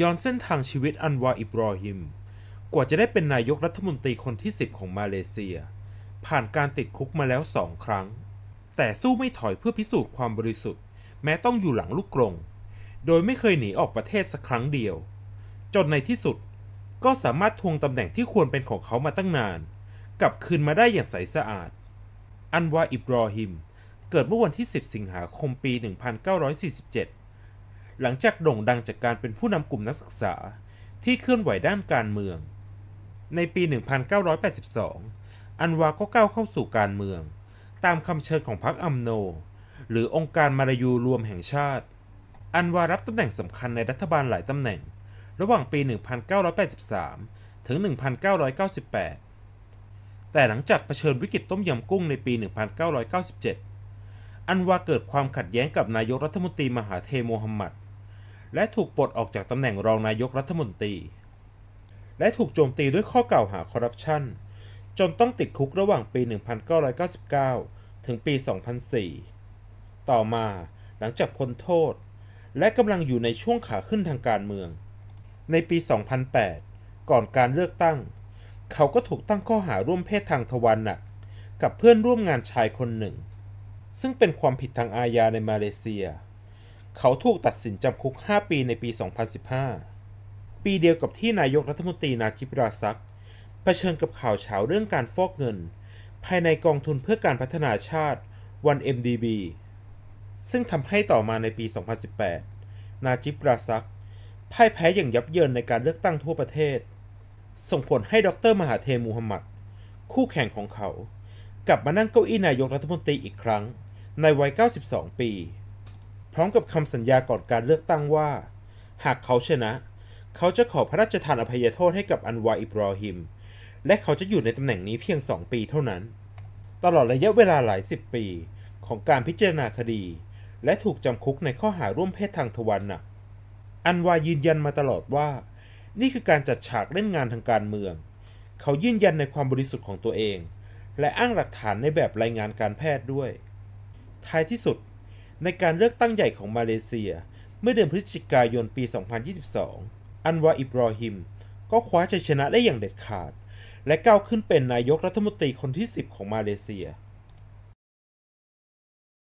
ย้อนเส้นทางชีวิตอันวาอิบรอฮิม กว่าจะได้เป็นนายกรัฐมนตรีคนที่ 10 ของมาเลเซีย ผ่านการติดคุกมาแล้วสองครั้ง แต่สู้ไม่ถอยเพื่อพิสูจน์ความบริสุทธิ์แม้ต้องอยู่หลังลูกกรง โดยไม่เคยหนีออกประเทศสักครั้งเดียว จนในที่สุดก็สามารถทวงตำแหน่งที่ควรเป็นของเขามาตั้งนาน กลับคืนมาได้อย่างใสสะอาด อันวาอิบรอฮิม เกิดเมื่อวันที่ 10 สิงหาคมปี 1947หลังจากโด่งดังจากการเป็นผู้นำกลุ่มนักศึกษาที่เคลื่อนไหวด้านการเมือง ในปี 1982 อันวา ก็ก้าวเข้าสู่การเมือง ตามคำเชิญของพรรคอัมโน หรือองค์การมาลายูรวมแห่งชาติ อันวารับตำแหน่งสำคัญในรัฐบาลหลายตำแหน่งระหว่างปี 1983 ถึง 1998 แต่หลังจากเผชิญวิกฤตต้มยำกุ้งในปี 1997 อันวาเกิดความขัดแย้งกับนายกรัฐมนตรีมหาเทโมฮัมหมัดและถูกปลดออกจากตำแหน่งรองนายกรัฐมนตรีและถูกโจมตีด้วยข้อกล่าวหาคอร์รัปชันจนต้องติดคุกระหว่างปี 1999 ถึงปี 2004 ต่อมาหลังจากพ้นโทษและกำลังอยู่ในช่วงขาขึ้นทางการเมือง ในปี 2008 ก่อนการเลือกตั้ง เขาก็ถูกตั้งข้อหาร่วมเพศทางทวารหนัก กับเพื่อนร่วมงานชายคนหนึ่ง ซึ่งเป็นความผิดทางอาญาในมาเลเซียเขาถูกตัดสินจำคุก 5 ปีในปี 2015 ปีเดียวกับที่นายกรัฐมนตรีนาจิบราซักเผชิญกับข่าวเฉาเรื่องการฟอกเงิน ภายในกองทุนเพื่อการพัฒนาชาติ 1MDB ซึ่งทำให้ต่อมาในปี 2018 นาจิบราซักพ่ายแพ้อย่างยับเยินในการเลือกตั้งทั่วประเทศ ส่งผลให้ดรมหาเทมูฮัมหมัดคู่แข่งของเขากลับมานั่งเก้าอี้นายกรัฐมนตรีอีกครั้งในวัย 92 ปีพร้อมกับคำสัญญาก่อนการเลือกตั้งว่า หากเขาชนะ เขาจะขอพระราชทานอภัยโทษให้กับอันวาอิบรอฮิม และเขาจะอยู่ในตำแหน่งนี้เพียงสองปีเท่านั้น ตลอดระยะเวลาหลายสิบปีของการพิจารณาคดี และถูกจำคุกในข้อหาร่วมเพศทางทวารหนักอันวายืนยันมาตลอดว่า นี่คือการจัดฉากเล่นงานทางการเมือง เขายืนยันในความบริสุทธิ์ของตัวเอง และอ้างหลักฐานในแบบรายงานการแพทย์ด้วย ท้ายที่สุดในการเลือกตั้งใหญ่ของมาเลเซียเมื่อเดือนพฤศจิกายนปี 2022 อันวาอิบรอฮิมก็คว้าชัยชนะได้อย่างเด็ดขาด และก้าวขึ้นเป็นนายกรัฐมนตรีคนที่ 10 ของมาเลเซีย